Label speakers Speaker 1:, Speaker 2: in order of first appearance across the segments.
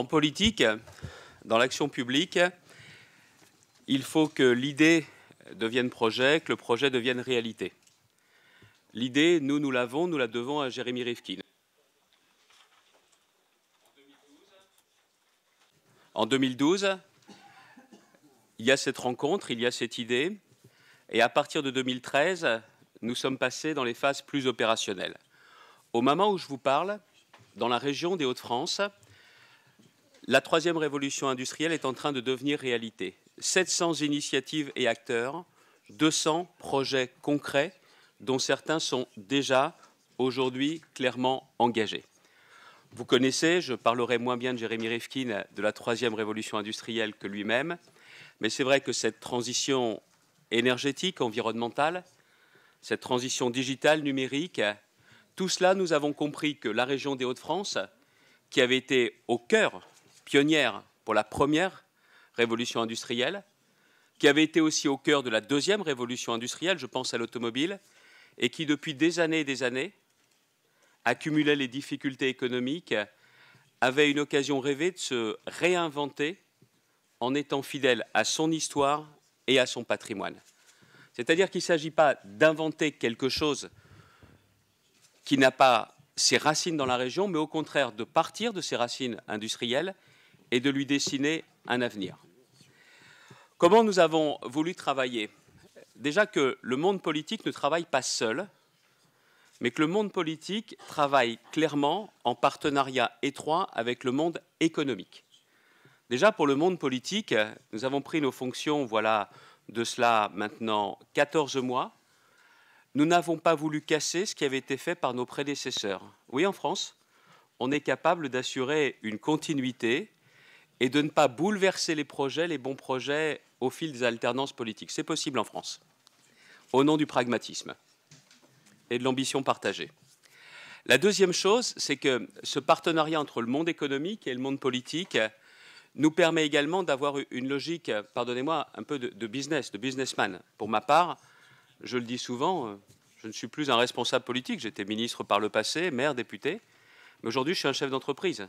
Speaker 1: En politique, dans l'action publique, il faut que l'idée devienne projet, que le projet devienne réalité. L'idée, nous, nous l'avons, nous la devons à Jérémy Rifkin. En 2012, il y a cette rencontre, il y a cette idée, et à partir de 2013, nous sommes passés dans les phases plus opérationnelles. Au moment où je vous parle, dans la région des Hauts-de-France, la troisième révolution industrielle est en train de devenir réalité. 700 initiatives et acteurs, 200 projets concrets, dont certains sont déjà aujourd'hui clairement engagés. Vous connaissez, je parlerai moins bien de Jérémy Rifkin de la troisième révolution industrielle que lui-même, mais c'est vrai que cette transition énergétique, environnementale, cette transition digitale, numérique, tout cela, nous avons compris que la région des Hauts-de-France, qui avait été au cœur pionnière pour la première révolution industrielle, qui avait été aussi au cœur de la deuxième révolution industrielle, je pense à l'automobile, et qui depuis des années et des années accumulait les difficultés économiques, avait une occasion rêvée de se réinventer en étant fidèle à son histoire et à son patrimoine. C'est-à-dire qu'il ne s'agit pas d'inventer quelque chose qui n'a pas ses racines dans la région, mais au contraire de partir de ses racines industrielles et de lui dessiner un avenir. Comment nous avons voulu travailler Déjà que le monde politique ne travaille pas seul, mais que le monde politique travaille clairement en partenariat étroit avec le monde économique. Déjà pour le monde politique, nous avons pris nos fonctions, voilà, de cela maintenant 14 mois. Nous n'avons pas voulu casser ce qui avait été fait par nos prédécesseurs. Oui, en France, on est capable d'assurer une continuité et de ne pas bouleverser les projets, les bons projets, au fil des alternances politiques. C'est possible en France, au nom du pragmatisme et de l'ambition partagée. La deuxième chose, c'est que ce partenariat entre le monde économique et le monde politique nous permet également d'avoir une logique, pardonnez-moi, un peu de, de, business, de businessman. Pour ma part, je le dis souvent, je ne suis plus un responsable politique, j'étais ministre par le passé, maire, député, mais aujourd'hui je suis un chef d'entreprise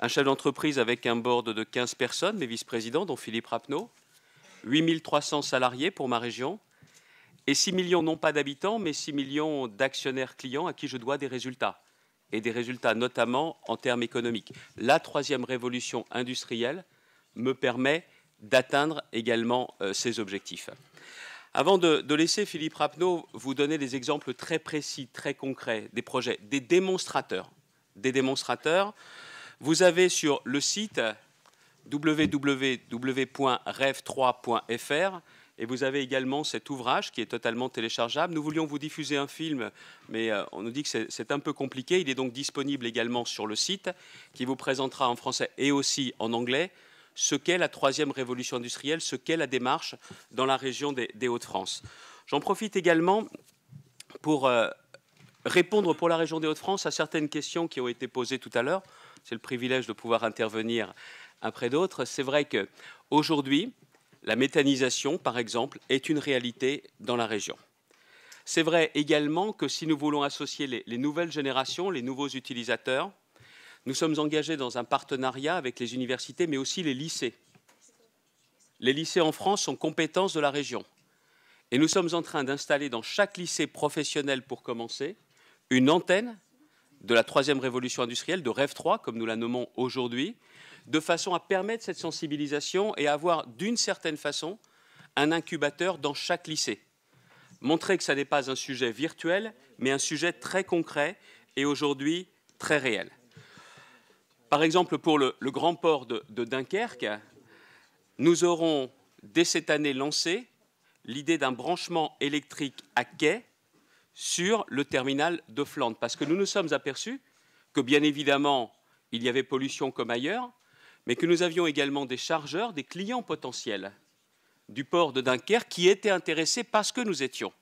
Speaker 1: un chef d'entreprise avec un board de 15 personnes, mes vice-présidents, dont Philippe Rapneau, 8300 salariés pour ma région, et 6 millions, non pas d'habitants, mais 6 millions d'actionnaires clients à qui je dois des résultats, et des résultats notamment en termes économiques. La troisième révolution industrielle me permet d'atteindre également euh, ces objectifs. Avant de, de laisser Philippe Rapneau vous donner des exemples très précis, très concrets, des projets, des démonstrateurs, des démonstrateurs, vous avez sur le site wwwrev 3fr et vous avez également cet ouvrage qui est totalement téléchargeable. Nous voulions vous diffuser un film, mais euh, on nous dit que c'est un peu compliqué. Il est donc disponible également sur le site qui vous présentera en français et aussi en anglais ce qu'est la troisième révolution industrielle, ce qu'est la démarche dans la région des, Hauts-de-France. J'en profite également pour euh, répondre pour la région des Hauts-de-France à certaines questions qui ont été posées tout à l'heure. C'est le privilège de pouvoir intervenir après d'autres. C'est vrai que aujourd'hui, la méthanisation, par exemple, est une réalité dans la région. C'est vrai également que si nous voulons associer les, les, nouvelles générations, les nouveaux utilisateurs, nous sommes engagés dans un partenariat avec les universités, mais aussi les lycées. Les lycées en France sont compétences de la région. Et nous sommes en train d'installer dans chaque lycée professionnel, pour commencer, une antenne de la troisième révolution industrielle, de REV 3, comme nous la nommons aujourd'hui, de façon à permettre cette sensibilisation et à avoir, d'une certaine façon, un incubateur dans chaque lycée. Montrer que ça n'est pas un sujet virtuel, mais un sujet très concret et aujourd'hui très réel. Par exemple, pour le, grand port de Dunkerque, nous aurons dès cette année lancé l'idée d'un branchement électrique à quai sur le terminal de Flandre. Parce que nous nous sommes aperçus que, bien évidemment, il y avait pollution comme ailleurs, mais que nous avions également des chargeurs, des clients potentiels du port de Dunkerque qui étaient intéressés parce que nous étions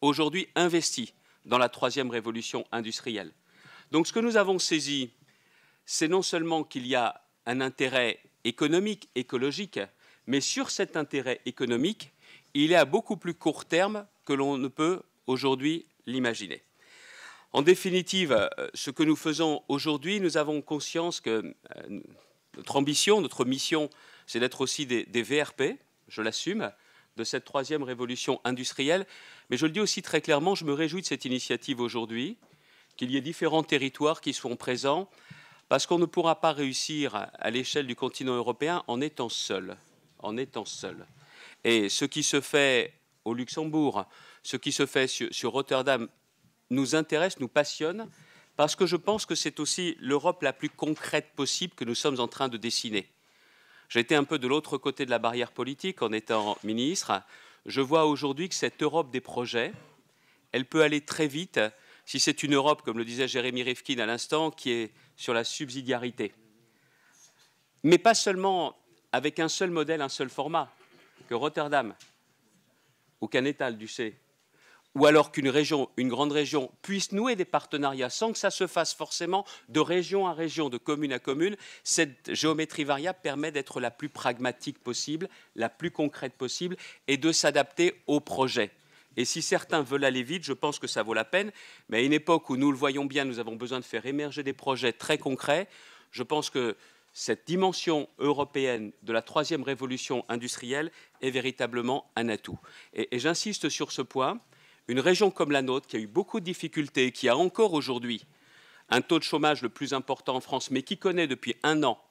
Speaker 1: aujourd'hui investis dans la troisième révolution industrielle. Donc ce que nous avons saisi, c'est non seulement qu'il y a un intérêt économique, écologique, mais sur cet intérêt économique, il est à beaucoup plus court terme que l'on ne peut aujourd'hui l'imaginer. En définitive, euh, ce que nous faisons aujourd'hui, nous avons conscience que euh, notre ambition, notre mission, c'est d'être aussi des, VRP, je l'assume, de cette troisième révolution industrielle. Mais je le dis aussi très clairement, je me réjouis de cette initiative aujourd'hui, qu'il y ait différents territoires qui seront présents, parce qu'on ne pourra pas réussir à l'échelle du continent européen en étant seul. En étant seul. Et ce qui se fait au Luxembourg, ce qui se fait sur, Rotterdam nous intéresse, nous passionne, parce que je pense que c'est aussi l'Europe la plus concrète possible que nous sommes en train de dessiner. J'étais un peu de l'autre côté de la barrière politique en étant ministre. Je vois aujourd'hui que cette Europe des projets, elle peut aller très vite si c'est une Europe, comme le disait Jérémy Rifkin à l'instant, qui est sur la subsidiarité. Mais pas seulement avec un seul modèle, un seul format, que Rotterdam ou qu'un État, du C ou alors qu'une région, une grande région, puisse nouer des partenariats sans que ça se fasse forcément de région à région, de commune à commune, cette géométrie variable permet d'être la plus pragmatique possible, la plus concrète possible et de s'adapter au projet. Et si certains veulent aller vite, je pense que ça vaut la peine. Mais à une époque où nous le voyons bien, nous avons besoin de faire émerger des projets très concrets. Je pense que cette dimension européenne de la troisième révolution industrielle est véritablement un atout. Et, et j'insiste sur ce point une région comme la nôtre qui a eu beaucoup de difficultés, qui a encore aujourd'hui un taux de chômage le plus important en France, mais qui connaît depuis un an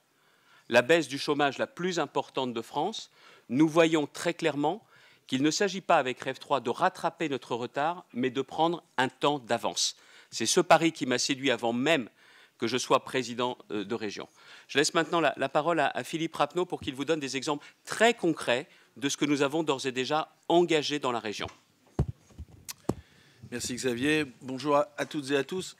Speaker 1: la baisse du chômage la plus importante de France, nous voyons très clairement qu'il ne s'agit pas avec Rêve 3 de rattraper notre retard, mais de prendre un temps d'avance. C'est ce pari qui m'a séduit avant même que je sois président euh, de région. Je laisse maintenant la, parole à, Philippe Rapneau pour qu'il vous donne des exemples très concrets de ce que nous avons d'ores et déjà engagé dans la région. Merci Xavier. Bonjour à, toutes et à tous.